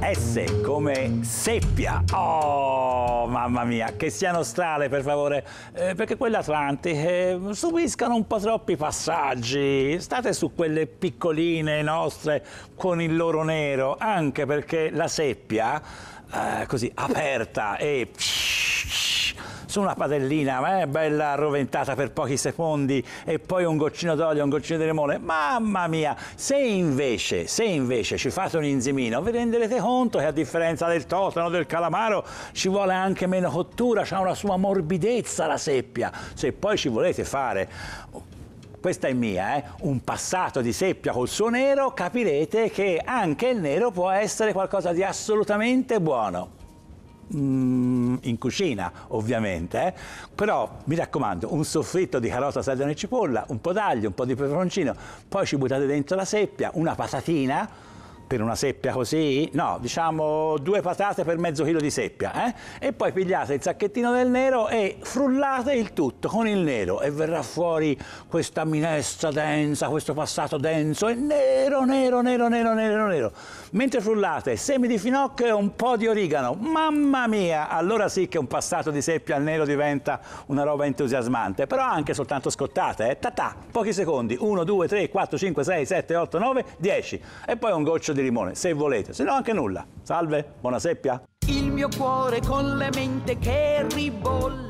S come seppia. Oh, mamma mia, che siano strale, per favore, eh, perché quelle atlantiche eh, subiscano un po' troppi passaggi. State su quelle piccoline nostre con il loro nero, anche perché la seppia, eh, così aperta e... Psh, su una padellina, eh, bella arroventata per pochi secondi e poi un goccino d'olio, un goccino di limone, mamma mia, se invece, se invece ci fate un inzimino vi renderete conto che a differenza del totano, del calamaro, ci vuole anche meno cottura, ha una sua morbidezza la seppia, se poi ci volete fare questa è mia, eh? un passato di seppia col suo nero, capirete che anche il nero può essere qualcosa di assolutamente buono. Mm, in cucina ovviamente, eh? però mi raccomando un soffritto di carota, sedano e cipolla, un po' d'aglio, un po' di peperoncino, poi ci buttate dentro la seppia, una patatina, per una seppia così, no, diciamo due patate per mezzo chilo di seppia, eh? e poi pigliate il sacchettino del nero e frullate il tutto con il nero e verrà fuori questa minestra densa, questo passato denso, e nero, nero, nero, nero, nero, nero. Mentre frullate semi di finocchio e un po' di origano, mamma mia, allora sì che un passato di seppia al nero diventa una roba entusiasmante, però anche soltanto scottate, eh? ta, ta pochi secondi, 1, 2, 3, 4, 5, 6, 7, 8, 9, 10, e poi un goccio di limone, se volete, se no anche nulla. Salve, buona seppia. Il mio cuore con la mente che ribolla.